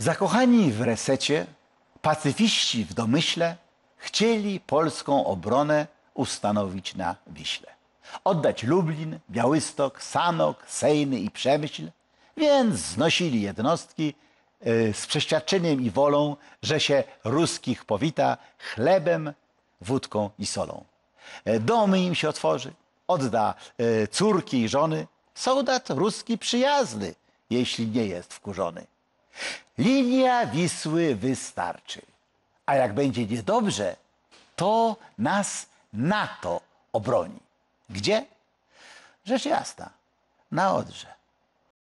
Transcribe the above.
Zakochani w resecie, pacyfiści w domyśle, chcieli polską obronę ustanowić na Wiśle. Oddać Lublin, Białystok, Sanok, Sejny i Przemyśl, więc znosili jednostki y, z przeświadczeniem i wolą, że się ruskich powita chlebem, wódką i solą. E, domy im się otworzy, odda e, córki i żony. Soldat ruski przyjazny, jeśli nie jest wkurzony. Linia Wisły wystarczy. A jak będzie niedobrze, to nas NATO obroni. Gdzie? Rzecz jasna, na Odrze.